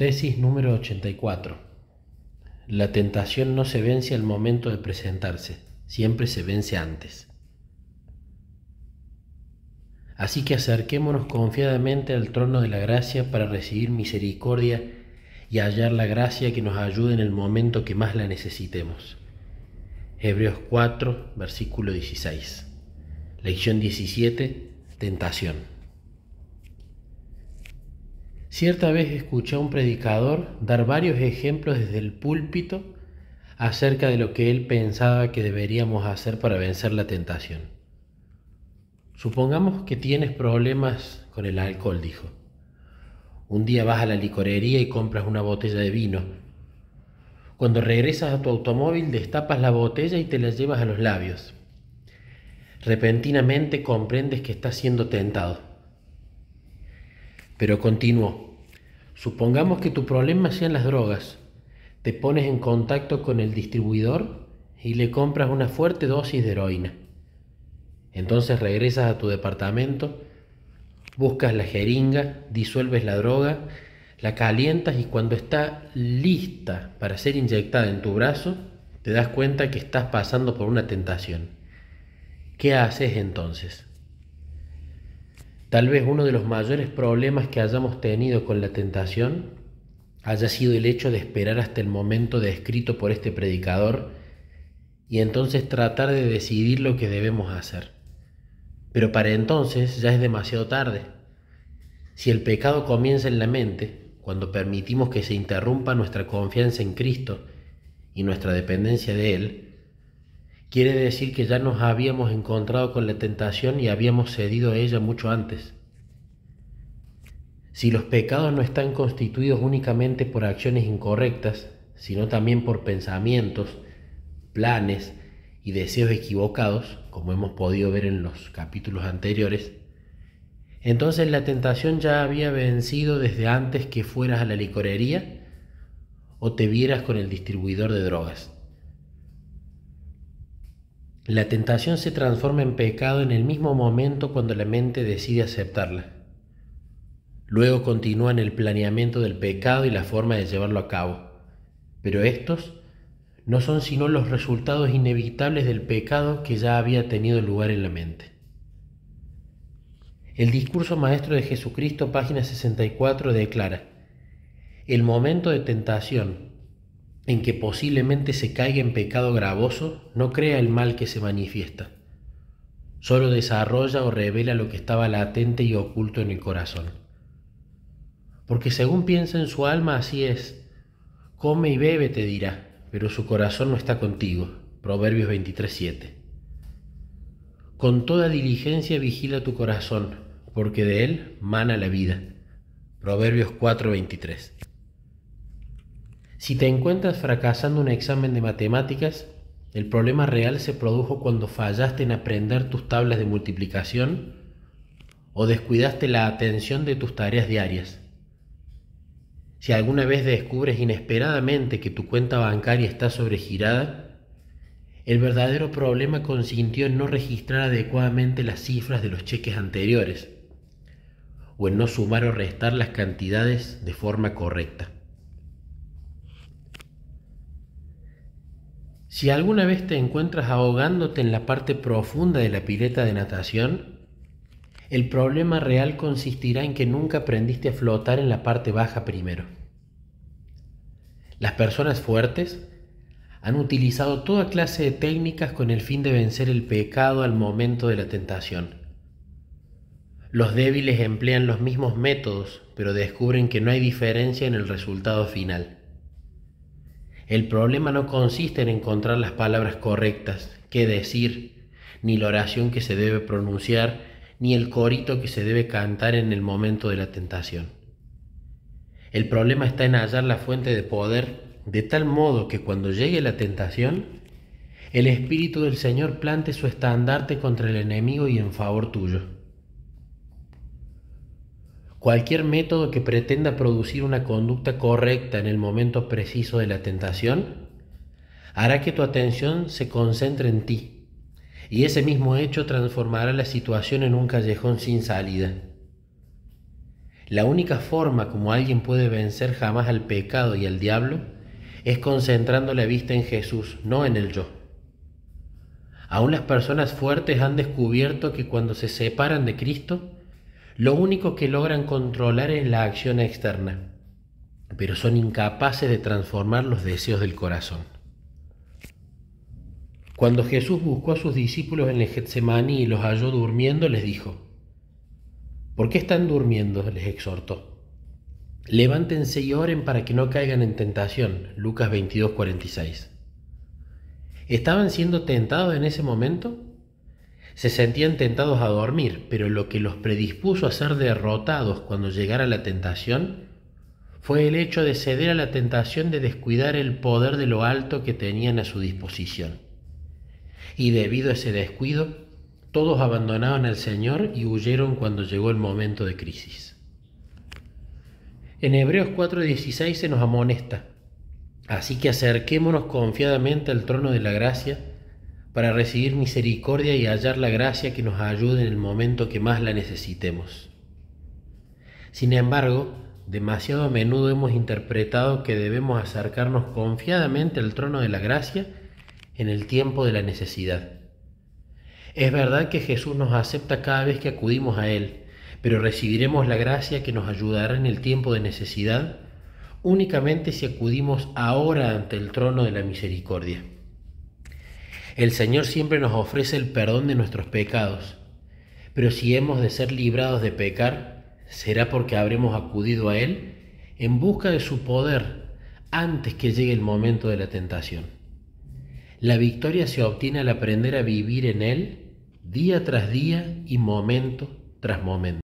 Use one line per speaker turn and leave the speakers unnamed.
Tesis número 84. La tentación no se vence al momento de presentarse, siempre se vence antes. Así que acerquémonos confiadamente al trono de la gracia para recibir misericordia y hallar la gracia que nos ayude en el momento que más la necesitemos. Hebreos 4, versículo 16. Lección 17. Tentación. Cierta vez escuché a un predicador dar varios ejemplos desde el púlpito acerca de lo que él pensaba que deberíamos hacer para vencer la tentación. Supongamos que tienes problemas con el alcohol, dijo. Un día vas a la licorería y compras una botella de vino. Cuando regresas a tu automóvil destapas la botella y te la llevas a los labios. Repentinamente comprendes que estás siendo tentado. Pero continuó, supongamos que tu problema sean las drogas. Te pones en contacto con el distribuidor y le compras una fuerte dosis de heroína. Entonces regresas a tu departamento, buscas la jeringa, disuelves la droga, la calientas y cuando está lista para ser inyectada en tu brazo, te das cuenta que estás pasando por una tentación. ¿Qué haces entonces? Tal vez uno de los mayores problemas que hayamos tenido con la tentación haya sido el hecho de esperar hasta el momento descrito por este predicador y entonces tratar de decidir lo que debemos hacer. Pero para entonces ya es demasiado tarde. Si el pecado comienza en la mente, cuando permitimos que se interrumpa nuestra confianza en Cristo y nuestra dependencia de Él, Quiere decir que ya nos habíamos encontrado con la tentación y habíamos cedido a ella mucho antes. Si los pecados no están constituidos únicamente por acciones incorrectas, sino también por pensamientos, planes y deseos equivocados, como hemos podido ver en los capítulos anteriores, entonces la tentación ya había vencido desde antes que fueras a la licorería o te vieras con el distribuidor de drogas. La tentación se transforma en pecado en el mismo momento cuando la mente decide aceptarla. Luego continúan el planeamiento del pecado y la forma de llevarlo a cabo. Pero estos no son sino los resultados inevitables del pecado que ya había tenido lugar en la mente. El discurso maestro de Jesucristo, página 64, declara, el momento de tentación en que posiblemente se caiga en pecado gravoso, no crea el mal que se manifiesta. Solo desarrolla o revela lo que estaba latente y oculto en el corazón. Porque según piensa en su alma, así es. Come y bebe, te dirá, pero su corazón no está contigo. Proverbios 23:7. Con toda diligencia vigila tu corazón, porque de él mana la vida. Proverbios 4:23. Si te encuentras fracasando un examen de matemáticas, el problema real se produjo cuando fallaste en aprender tus tablas de multiplicación o descuidaste la atención de tus tareas diarias. Si alguna vez descubres inesperadamente que tu cuenta bancaria está sobregirada, el verdadero problema consintió en no registrar adecuadamente las cifras de los cheques anteriores o en no sumar o restar las cantidades de forma correcta. Si alguna vez te encuentras ahogándote en la parte profunda de la pileta de natación, el problema real consistirá en que nunca aprendiste a flotar en la parte baja primero. Las personas fuertes han utilizado toda clase de técnicas con el fin de vencer el pecado al momento de la tentación. Los débiles emplean los mismos métodos, pero descubren que no hay diferencia en el resultado final. El problema no consiste en encontrar las palabras correctas que decir, ni la oración que se debe pronunciar, ni el corito que se debe cantar en el momento de la tentación. El problema está en hallar la fuente de poder de tal modo que cuando llegue la tentación, el Espíritu del Señor plante su estandarte contra el enemigo y en favor tuyo. Cualquier método que pretenda producir una conducta correcta en el momento preciso de la tentación hará que tu atención se concentre en ti y ese mismo hecho transformará la situación en un callejón sin salida. La única forma como alguien puede vencer jamás al pecado y al diablo es concentrando la vista en Jesús, no en el yo. Aún las personas fuertes han descubierto que cuando se separan de Cristo, lo único que logran controlar es la acción externa, pero son incapaces de transformar los deseos del corazón. Cuando Jesús buscó a sus discípulos en el Getsemani y los halló durmiendo, les dijo, ¿por qué están durmiendo? les exhortó. Levántense y oren para que no caigan en tentación. Lucas 22, 46. ¿Estaban siendo tentados en ese momento? Se sentían tentados a dormir, pero lo que los predispuso a ser derrotados cuando llegara la tentación fue el hecho de ceder a la tentación de descuidar el poder de lo alto que tenían a su disposición. Y debido a ese descuido, todos abandonaron al Señor y huyeron cuando llegó el momento de crisis. En Hebreos 4:16 se nos amonesta, así que acerquémonos confiadamente al trono de la gracia para recibir misericordia y hallar la gracia que nos ayude en el momento que más la necesitemos. Sin embargo, demasiado a menudo hemos interpretado que debemos acercarnos confiadamente al trono de la gracia en el tiempo de la necesidad. Es verdad que Jesús nos acepta cada vez que acudimos a Él, pero recibiremos la gracia que nos ayudará en el tiempo de necesidad únicamente si acudimos ahora ante el trono de la misericordia. El Señor siempre nos ofrece el perdón de nuestros pecados, pero si hemos de ser librados de pecar, será porque habremos acudido a Él en busca de su poder antes que llegue el momento de la tentación. La victoria se obtiene al aprender a vivir en Él día tras día y momento tras momento.